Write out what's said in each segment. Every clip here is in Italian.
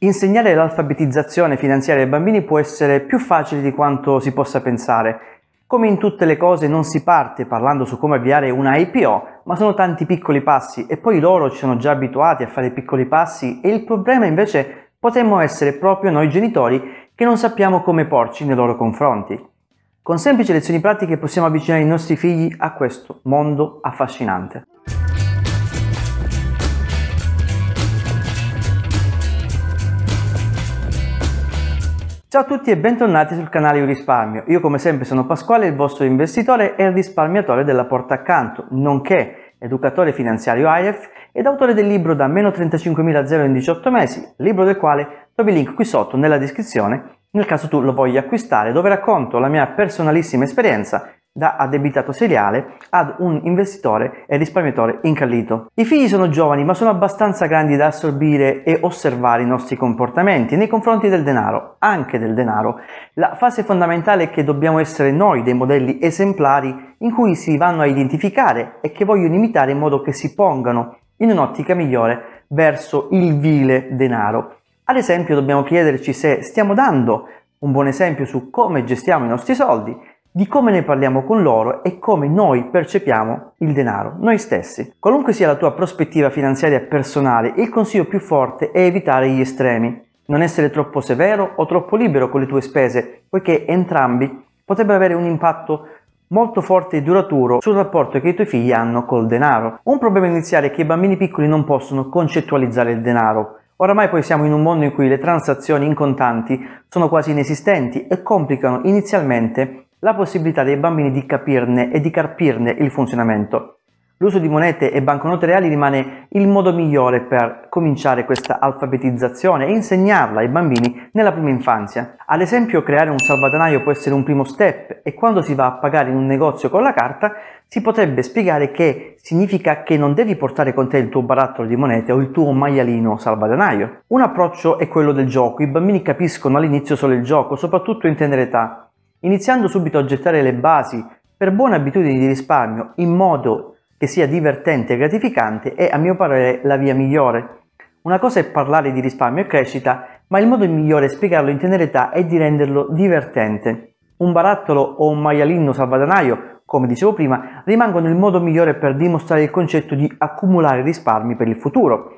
Insegnare l'alfabetizzazione finanziaria ai bambini può essere più facile di quanto si possa pensare. Come in tutte le cose non si parte parlando su come avviare una IPO, ma sono tanti piccoli passi e poi loro ci sono già abituati a fare piccoli passi e il problema invece potremmo essere proprio noi genitori che non sappiamo come porci nei loro confronti. Con semplici lezioni pratiche possiamo avvicinare i nostri figli a questo mondo affascinante. Ciao a tutti e bentornati sul canale Io Risparmio. Io come sempre sono Pasquale, il vostro investitore e risparmiatore della porta accanto, nonché educatore finanziario IREF ed autore del libro Da meno 35.000 a 0 in 18 mesi, libro del quale trovi il link qui sotto nella descrizione nel caso tu lo voglia acquistare, dove racconto la mia personalissima esperienza da addebitato seriale ad un investitore e risparmiatore incallito. I figli sono giovani ma sono abbastanza grandi da assorbire e osservare i nostri comportamenti nei confronti del denaro, anche del denaro. La fase fondamentale è che dobbiamo essere noi dei modelli esemplari in cui si vanno a identificare e che vogliono imitare in modo che si pongano in un'ottica migliore verso il vile denaro. Ad esempio dobbiamo chiederci se stiamo dando un buon esempio su come gestiamo i nostri soldi, di come ne parliamo con loro e come noi percepiamo il denaro, noi stessi. Qualunque sia la tua prospettiva finanziaria personale, il consiglio più forte è evitare gli estremi. Non essere troppo severo o troppo libero con le tue spese, poiché entrambi potrebbero avere un impatto molto forte e duraturo sul rapporto che i tuoi figli hanno col denaro. Un problema iniziale è che i bambini piccoli non possono concettualizzare il denaro. Oramai poi siamo in un mondo in cui le transazioni in contanti sono quasi inesistenti e complicano inizialmente la possibilità dei bambini di capirne e di carpirne il funzionamento. L'uso di monete e banconote reali rimane il modo migliore per cominciare questa alfabetizzazione e insegnarla ai bambini nella prima infanzia. Ad esempio creare un salvadanaio può essere un primo step e quando si va a pagare in un negozio con la carta si potrebbe spiegare che significa che non devi portare con te il tuo barattolo di monete o il tuo maialino salvadanaio. Un approccio è quello del gioco, i bambini capiscono all'inizio solo il gioco, soprattutto in tenera età iniziando subito a gettare le basi per buone abitudini di risparmio in modo che sia divertente e gratificante è a mio parere la via migliore. Una cosa è parlare di risparmio e crescita, ma il modo migliore è spiegarlo in tenera età è di renderlo divertente. Un barattolo o un maialino salvadanaio, come dicevo prima, rimangono il modo migliore per dimostrare il concetto di accumulare risparmi per il futuro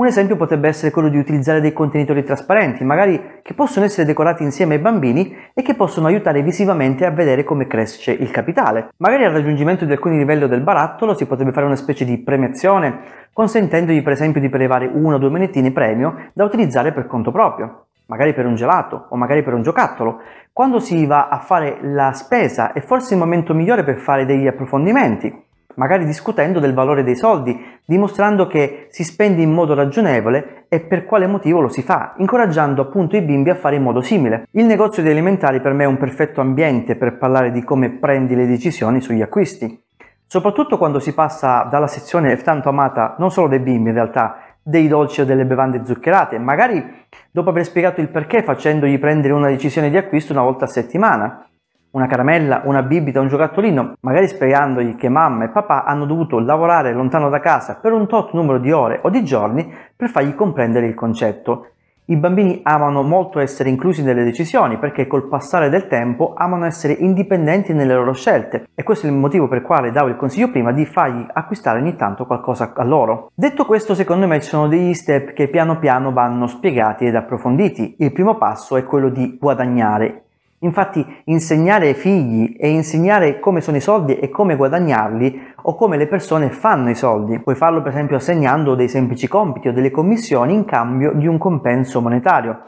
un esempio potrebbe essere quello di utilizzare dei contenitori trasparenti, magari che possono essere decorati insieme ai bambini e che possono aiutare visivamente a vedere come cresce il capitale. Magari al raggiungimento di alcuni livelli del barattolo si potrebbe fare una specie di premiazione, consentendogli per esempio di prelevare una o due manettine premio da utilizzare per conto proprio magari per un gelato o magari per un giocattolo, quando si va a fare la spesa è forse il momento migliore per fare degli approfondimenti, magari discutendo del valore dei soldi, dimostrando che si spende in modo ragionevole e per quale motivo lo si fa, incoraggiando appunto i bimbi a fare in modo simile. Il negozio di alimentari per me è un perfetto ambiente per parlare di come prendi le decisioni sugli acquisti, soprattutto quando si passa dalla sezione tanto amata non solo dei bimbi in realtà, dei dolci o delle bevande zuccherate, magari dopo aver spiegato il perché facendogli prendere una decisione di acquisto una volta a settimana una caramella, una bibita, un giocattolino, magari spiegandogli che mamma e papà hanno dovuto lavorare lontano da casa per un tot numero di ore o di giorni per fargli comprendere il concetto. I bambini amano molto essere inclusi nelle decisioni perché col passare del tempo amano essere indipendenti nelle loro scelte e questo è il motivo per il quale davo il consiglio prima di fargli acquistare ogni tanto qualcosa a loro. Detto questo secondo me ci sono degli step che piano piano vanno spiegati ed approfonditi. Il primo passo è quello di guadagnare Infatti insegnare ai figli e insegnare come sono i soldi e come guadagnarli o come le persone fanno i soldi. Puoi farlo per esempio assegnando dei semplici compiti o delle commissioni in cambio di un compenso monetario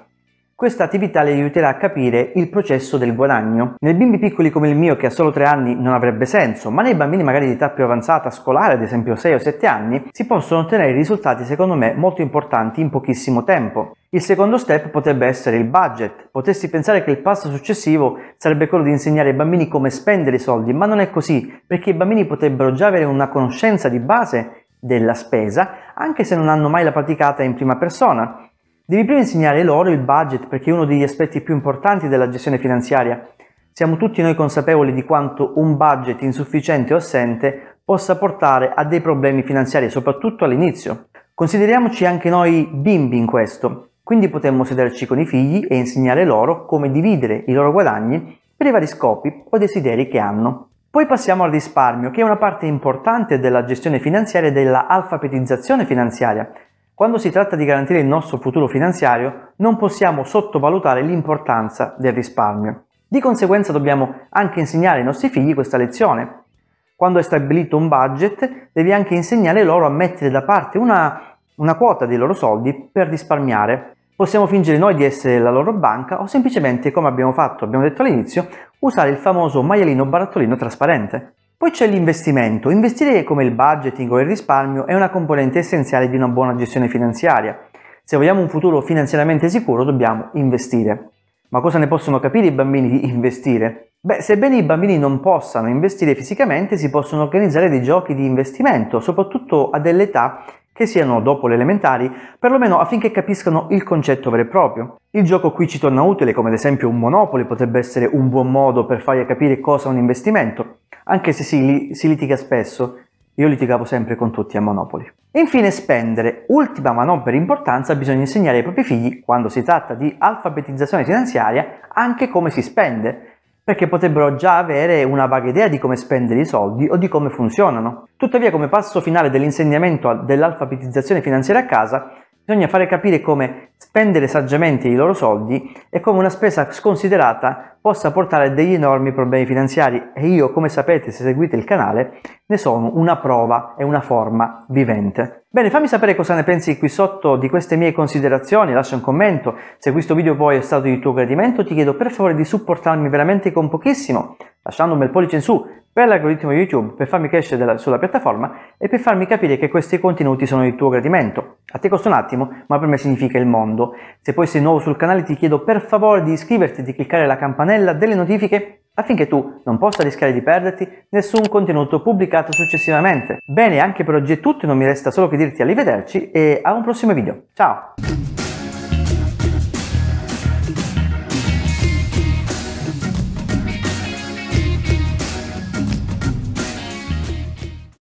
questa attività le aiuterà a capire il processo del guadagno. Nei bimbi piccoli come il mio, che ha solo 3 anni, non avrebbe senso, ma nei bambini magari di età più avanzata, scolare, ad esempio 6 o 7 anni, si possono ottenere risultati secondo me molto importanti in pochissimo tempo. Il secondo step potrebbe essere il budget. Potresti pensare che il passo successivo sarebbe quello di insegnare ai bambini come spendere i soldi, ma non è così, perché i bambini potrebbero già avere una conoscenza di base della spesa, anche se non hanno mai la praticata in prima persona Devi prima insegnare loro il budget perché è uno degli aspetti più importanti della gestione finanziaria. Siamo tutti noi consapevoli di quanto un budget insufficiente o assente possa portare a dei problemi finanziari, soprattutto all'inizio. Consideriamoci anche noi bimbi in questo, quindi potremmo sederci con i figli e insegnare loro come dividere i loro guadagni per i vari scopi o desideri che hanno. Poi passiamo al risparmio, che è una parte importante della gestione finanziaria e della alfabetizzazione finanziaria, quando si tratta di garantire il nostro futuro finanziario, non possiamo sottovalutare l'importanza del risparmio. Di conseguenza dobbiamo anche insegnare ai nostri figli questa lezione. Quando hai stabilito un budget, devi anche insegnare loro a mettere da parte una, una quota dei loro soldi per risparmiare. Possiamo fingere noi di essere la loro banca o semplicemente, come abbiamo fatto, abbiamo detto all'inizio, usare il famoso maialino barattolino trasparente. Poi c'è l'investimento. Investire come il budgeting o il risparmio è una componente essenziale di una buona gestione finanziaria. Se vogliamo un futuro finanziariamente sicuro dobbiamo investire. Ma cosa ne possono capire i bambini di investire? Beh, sebbene i bambini non possano investire fisicamente, si possono organizzare dei giochi di investimento, soprattutto a dell'età che siano dopo le elementari, perlomeno affinché capiscano il concetto vero e proprio. Il gioco qui ci torna utile, come ad esempio un Monopoly potrebbe essere un buon modo per fargli capire cosa è un investimento, anche se si, si litiga spesso, io litigavo sempre con tutti a Monopoli. Infine spendere, ultima ma non per importanza, bisogna insegnare ai propri figli, quando si tratta di alfabetizzazione finanziaria, anche come si spende, perché potrebbero già avere una vaga idea di come spendere i soldi o di come funzionano. Tuttavia, come passo finale dell'insegnamento dell'alfabetizzazione finanziaria a casa, Bisogna fare capire come spendere saggiamente i loro soldi e come una spesa sconsiderata possa portare degli enormi problemi finanziari e io, come sapete se seguite il canale, ne sono una prova e una forma vivente. Bene, fammi sapere cosa ne pensi qui sotto di queste mie considerazioni, lascia un commento, se questo video poi è stato di tuo gradimento ti chiedo per favore di supportarmi veramente con pochissimo, lasciando un bel pollice in su, per l'algoritmo YouTube, per farmi crescere della, sulla piattaforma e per farmi capire che questi contenuti sono di tuo gradimento. A te costa un attimo, ma per me significa il mondo. Se poi sei nuovo sul canale ti chiedo per favore di iscriverti e di cliccare la campanella delle notifiche affinché tu non possa rischiare di perderti nessun contenuto pubblicato successivamente. Bene, anche per oggi è tutto, non mi resta solo che dirti arrivederci e a un prossimo video. Ciao!